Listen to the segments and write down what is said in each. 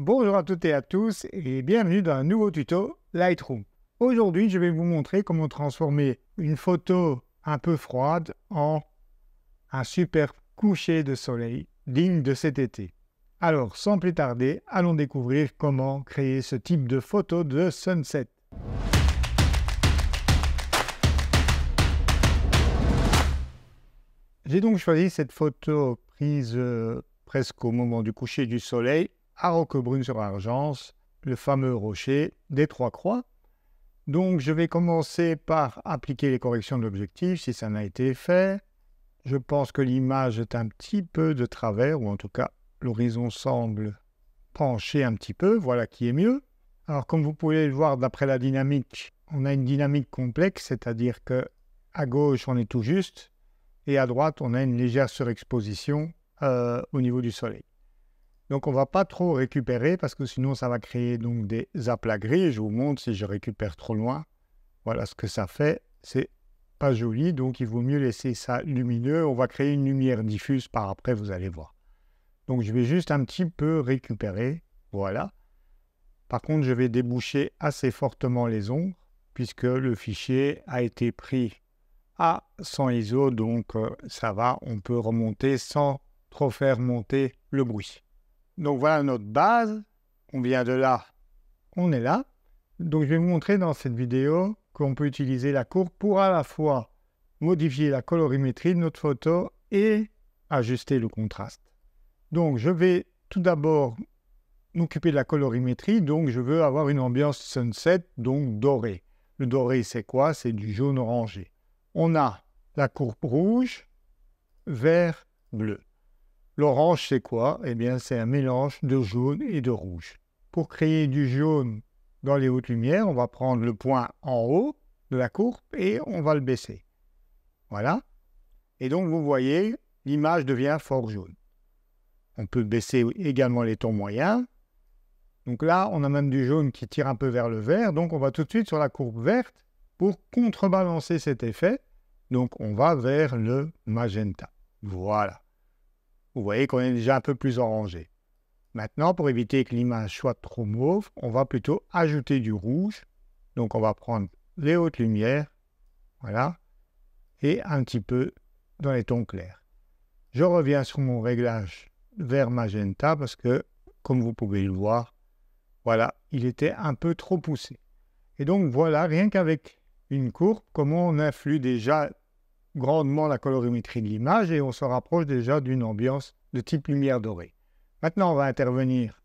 Bonjour à toutes et à tous et bienvenue dans un nouveau tuto Lightroom. Aujourd'hui, je vais vous montrer comment transformer une photo un peu froide en un super coucher de soleil digne de cet été. Alors, sans plus tarder, allons découvrir comment créer ce type de photo de sunset. J'ai donc choisi cette photo prise euh, presque au moment du coucher du soleil à Roquebrune-sur-Argence, le fameux rocher des Trois Croix. Donc je vais commencer par appliquer les corrections de l'objectif si ça n'a été fait. Je pense que l'image est un petit peu de travers, ou en tout cas l'horizon semble pencher un petit peu, voilà qui est mieux. Alors comme vous pouvez le voir d'après la dynamique, on a une dynamique complexe, c'est-à-dire que à gauche on est tout juste, et à droite on a une légère surexposition euh, au niveau du soleil. Donc on ne va pas trop récupérer parce que sinon ça va créer donc des aplats gris. Je vous montre si je récupère trop loin. Voilà ce que ça fait. C'est pas joli, donc il vaut mieux laisser ça lumineux. On va créer une lumière diffuse par après, vous allez voir. Donc je vais juste un petit peu récupérer. Voilà. Par contre, je vais déboucher assez fortement les ombres puisque le fichier a été pris à 100 ISO, donc euh, ça va, on peut remonter sans trop faire monter le bruit. Donc voilà notre base, on vient de là, on est là. Donc je vais vous montrer dans cette vidéo qu'on peut utiliser la courbe pour à la fois modifier la colorimétrie de notre photo et ajuster le contraste. Donc je vais tout d'abord m'occuper de la colorimétrie, donc je veux avoir une ambiance sunset, donc dorée. Le doré c'est quoi C'est du jaune orangé. On a la courbe rouge, vert, bleu. L'orange, c'est quoi Eh bien, c'est un mélange de jaune et de rouge. Pour créer du jaune dans les hautes lumières, on va prendre le point en haut de la courbe et on va le baisser. Voilà. Et donc, vous voyez, l'image devient fort jaune. On peut baisser également les tons moyens. Donc là, on a même du jaune qui tire un peu vers le vert. Donc, on va tout de suite sur la courbe verte pour contrebalancer cet effet. Donc, on va vers le magenta. Voilà. Vous voyez qu'on est déjà un peu plus orangé. Maintenant, pour éviter que l'image soit trop mauve, on va plutôt ajouter du rouge. Donc on va prendre les hautes lumières, voilà, et un petit peu dans les tons clairs. Je reviens sur mon réglage vers magenta parce que, comme vous pouvez le voir, voilà, il était un peu trop poussé. Et donc voilà, rien qu'avec une courbe, comment on influe déjà grandement la colorimétrie de l'image et on se rapproche déjà d'une ambiance de type lumière dorée. Maintenant, on va intervenir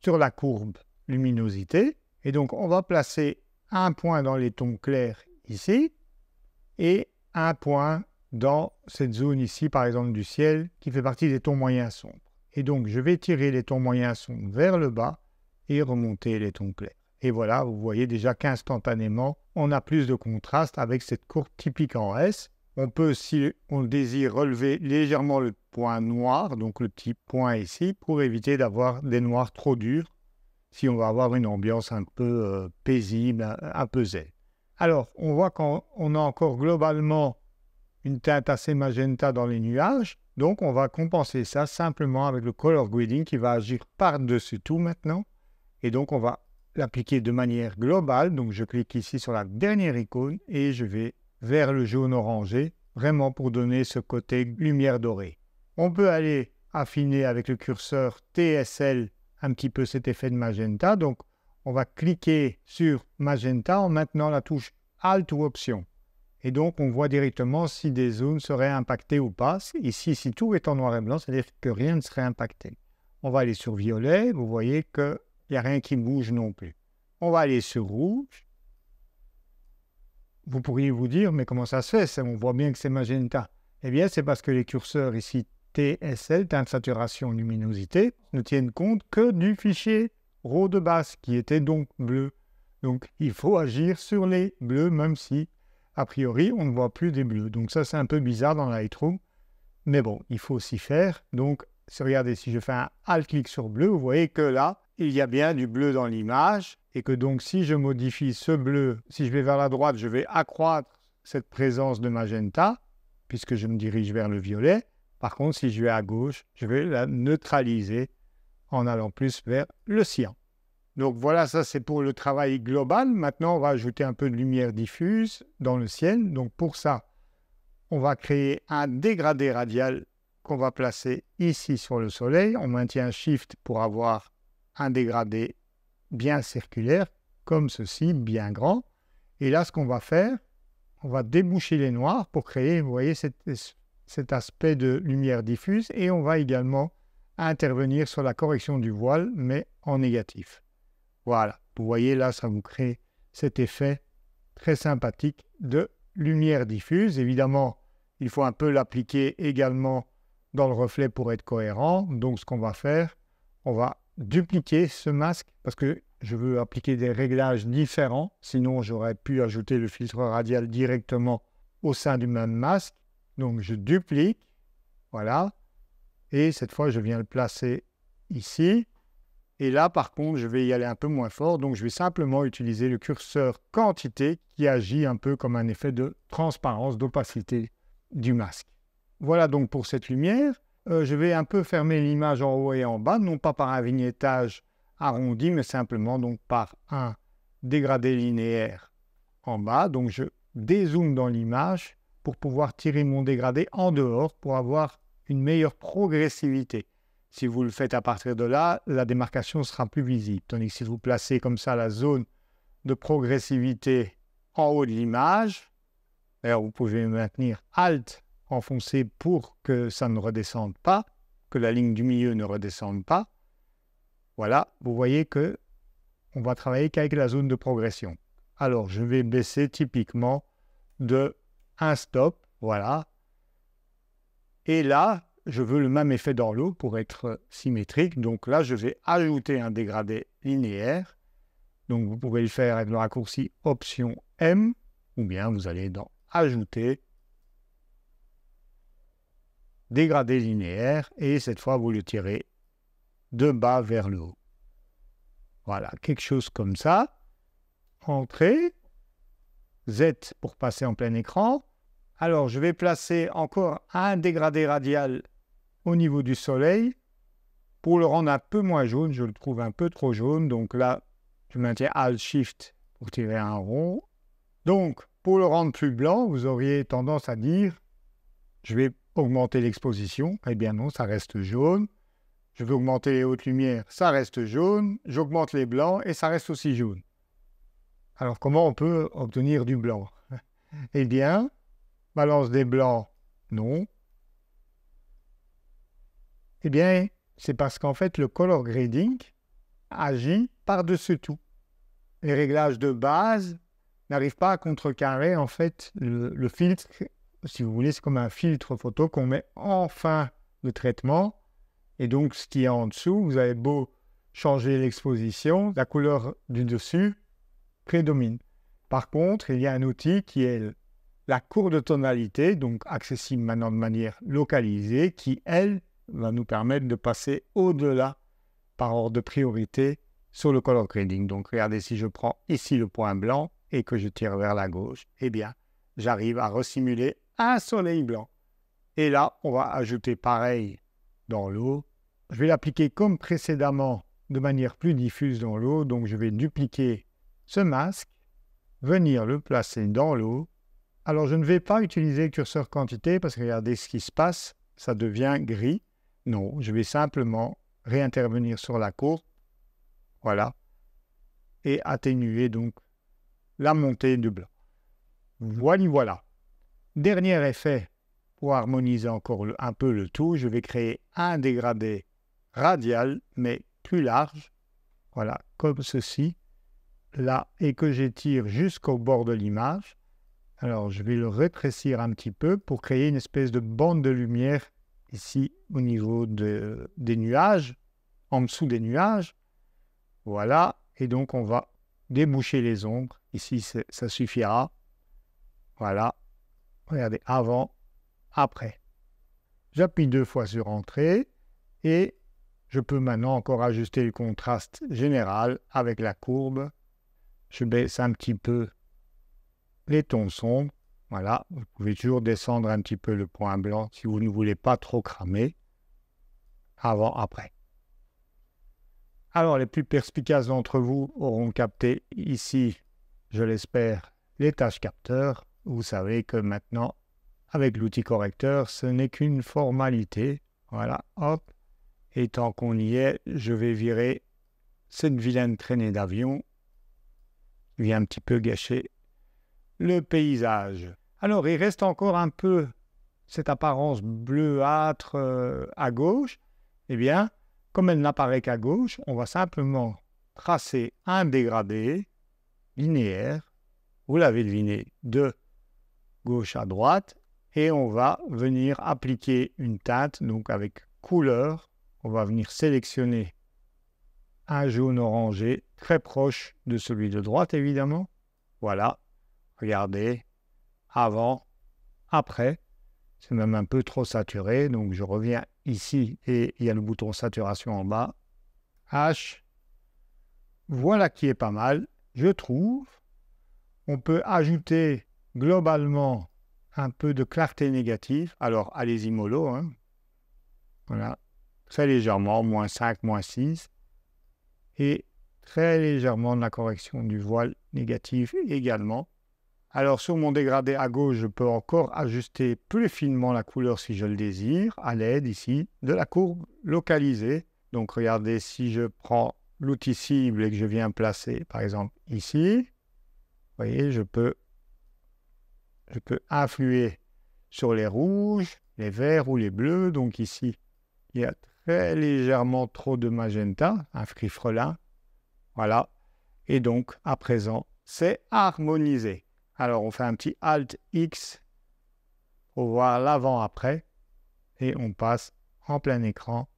sur la courbe luminosité et donc on va placer un point dans les tons clairs ici et un point dans cette zone ici, par exemple du ciel, qui fait partie des tons moyens sombres. Et donc, je vais tirer les tons moyens sombres vers le bas et remonter les tons clairs. Et voilà, vous voyez déjà qu'instantanément, on a plus de contraste avec cette courbe typique en S on peut, si on le désire, relever légèrement le point noir, donc le petit point ici, pour éviter d'avoir des noirs trop durs, si on va avoir une ambiance un peu euh, paisible, un peu Alors, on voit qu'on a encore globalement une teinte assez magenta dans les nuages, donc on va compenser ça simplement avec le color grading qui va agir par-dessus tout maintenant, et donc on va l'appliquer de manière globale. Donc je clique ici sur la dernière icône et je vais vers le jaune orangé, vraiment pour donner ce côté lumière dorée. On peut aller affiner avec le curseur TSL un petit peu cet effet de magenta. Donc, on va cliquer sur magenta en maintenant la touche Alt ou Option. Et donc, on voit directement si des zones seraient impactées ou pas. Ici, si tout est en noir et blanc, c'est-à-dire que rien ne serait impacté. On va aller sur violet, vous voyez qu'il n'y a rien qui bouge non plus. On va aller sur rouge, vous pourriez vous dire, mais comment ça se fait On voit bien que c'est magenta. Eh bien, c'est parce que les curseurs ici TSL, teinte saturation luminosité, ne tiennent compte que du fichier RAW de basse, qui était donc bleu. Donc, il faut agir sur les bleus, même si, a priori, on ne voit plus des bleus. Donc ça, c'est un peu bizarre dans Lightroom. Mais bon, il faut s'y faire. Donc, regardez, si je fais un alt-clic sur bleu, vous voyez que là, il y a bien du bleu dans l'image, et que donc si je modifie ce bleu, si je vais vers la droite, je vais accroître cette présence de magenta, puisque je me dirige vers le violet. Par contre, si je vais à gauche, je vais la neutraliser en allant plus vers le cyan. Donc voilà, ça c'est pour le travail global. Maintenant, on va ajouter un peu de lumière diffuse dans le ciel. Donc pour ça, on va créer un dégradé radial qu'on va placer ici sur le soleil. On maintient Shift pour avoir un dégradé bien circulaire, comme ceci, bien grand. Et là, ce qu'on va faire, on va déboucher les noirs pour créer, vous voyez, cet, cet aspect de lumière diffuse. Et on va également intervenir sur la correction du voile, mais en négatif. Voilà, vous voyez là, ça vous crée cet effet très sympathique de lumière diffuse. Évidemment, il faut un peu l'appliquer également dans le reflet pour être cohérent. Donc, ce qu'on va faire, on va dupliquer ce masque parce que je veux appliquer des réglages différents. Sinon, j'aurais pu ajouter le filtre radial directement au sein du même masque. Donc, je duplique. Voilà. Et cette fois, je viens le placer ici. Et là, par contre, je vais y aller un peu moins fort. Donc, je vais simplement utiliser le curseur quantité qui agit un peu comme un effet de transparence, d'opacité du masque. Voilà donc pour cette lumière. Euh, je vais un peu fermer l'image en haut et en bas, non pas par un vignettage arrondi, mais simplement donc par un dégradé linéaire en bas. Donc je dézoome dans l'image pour pouvoir tirer mon dégradé en dehors pour avoir une meilleure progressivité. Si vous le faites à partir de là, la démarcation sera plus visible. Tandis que si vous placez comme ça la zone de progressivité en haut de l'image, vous pouvez maintenir Alt enfoncé pour que ça ne redescende pas, que la ligne du milieu ne redescende pas. Voilà, vous voyez que on va travailler qu'avec la zone de progression. Alors, je vais baisser typiquement de un stop, voilà. Et là, je veux le même effet dans pour être symétrique. Donc là, je vais ajouter un dégradé linéaire. Donc vous pouvez le faire avec le raccourci Option M, ou bien vous allez dans Ajouter, dégradé linéaire, et cette fois, vous le tirez de bas vers le haut. Voilà, quelque chose comme ça. Entrée, Z pour passer en plein écran. Alors, je vais placer encore un dégradé radial au niveau du soleil. Pour le rendre un peu moins jaune, je le trouve un peu trop jaune. Donc là, je maintiens Alt Shift pour tirer un rond. Donc, pour le rendre plus blanc, vous auriez tendance à dire, je vais augmenter l'exposition, eh bien non, ça reste jaune. Je veux augmenter les hautes lumières, ça reste jaune. J'augmente les blancs et ça reste aussi jaune. Alors comment on peut obtenir du blanc Eh bien, balance des blancs, non. Eh bien, c'est parce qu'en fait, le color grading agit par-dessus tout. Les réglages de base n'arrivent pas à contrecarrer en fait le filtre si vous voulez, c'est comme un filtre photo qu'on met en fin de traitement. Et donc, ce qui est en dessous, vous avez beau changer l'exposition, la couleur du dessus prédomine. Par contre, il y a un outil qui est la courbe de tonalité, donc accessible maintenant de manière localisée, qui, elle, va nous permettre de passer au-delà par ordre de priorité sur le color grading. Donc regardez, si je prends ici le point blanc et que je tire vers la gauche, eh bien, j'arrive à resimuler un soleil blanc. Et là, on va ajouter pareil dans l'eau. Je vais l'appliquer comme précédemment de manière plus diffuse dans l'eau. Donc je vais dupliquer ce masque, venir le placer dans l'eau. Alors je ne vais pas utiliser le curseur quantité parce que regardez ce qui se passe, ça devient gris. Non, je vais simplement réintervenir sur la courbe. Voilà. Et atténuer donc la montée du blanc. Voilà, voilà. Dernier effet, pour harmoniser encore un peu le tout, je vais créer un dégradé radial, mais plus large, voilà, comme ceci, là, et que j'étire jusqu'au bord de l'image. Alors, je vais le rétrécir un petit peu pour créer une espèce de bande de lumière ici au niveau des nuages, en dessous des nuages. Voilà, et donc on va déboucher les ombres. Ici, ça suffira. Voilà, Regardez, avant, après. J'appuie deux fois sur Entrée et je peux maintenant encore ajuster le contraste général avec la courbe. Je baisse un petit peu les tons sombres. Voilà, vous pouvez toujours descendre un petit peu le point blanc si vous ne voulez pas trop cramer. Avant, après. Alors, les plus perspicaces d'entre vous auront capté ici, je l'espère, les tâches capteurs. Vous savez que maintenant, avec l'outil correcteur, ce n'est qu'une formalité. Voilà, hop. Et tant qu'on y est, je vais virer cette vilaine traînée d'avion qui vient un petit peu gâcher le paysage. Alors, il reste encore un peu cette apparence bleuâtre euh, à gauche. Eh bien, comme elle n'apparaît qu'à gauche, on va simplement tracer un dégradé linéaire, vous l'avez deviné, de gauche à droite, et on va venir appliquer une teinte, donc avec couleur, on va venir sélectionner un jaune orangé très proche de celui de droite évidemment. Voilà, regardez, avant, après, c'est même un peu trop saturé, donc je reviens ici et il y a le bouton saturation en bas, H, voilà qui est pas mal, je trouve. On peut ajouter globalement un peu de clarté négative, alors allez-y mollo. Hein. Voilà, très légèrement, moins 5, moins 6. Et très légèrement de la correction du voile négatif également. Alors sur mon dégradé à gauche, je peux encore ajuster plus finement la couleur si je le désire, à l'aide ici de la courbe localisée. Donc regardez, si je prends l'outil cible et que je viens placer par exemple ici, vous voyez, je peux je peux influer sur les rouges, les verts ou les bleus. Donc ici, il y a très légèrement trop de magenta, un frifrelin. Voilà. Et donc, à présent, c'est harmonisé. Alors, on fait un petit Alt-X pour voir l'avant-après. Et on passe en plein écran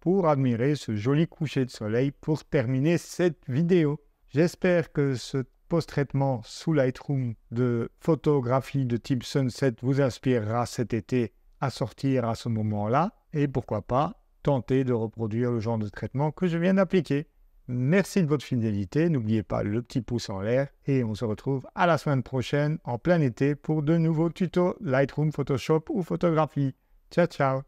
pour admirer ce joli coucher de soleil pour terminer cette vidéo. J'espère que ce post-traitement sous Lightroom de photographie de type sunset vous inspirera cet été à sortir à ce moment-là et pourquoi pas tenter de reproduire le genre de traitement que je viens d'appliquer. Merci de votre fidélité, n'oubliez pas le petit pouce en l'air et on se retrouve à la semaine prochaine en plein été pour de nouveaux tutos Lightroom, Photoshop ou photographie. Ciao ciao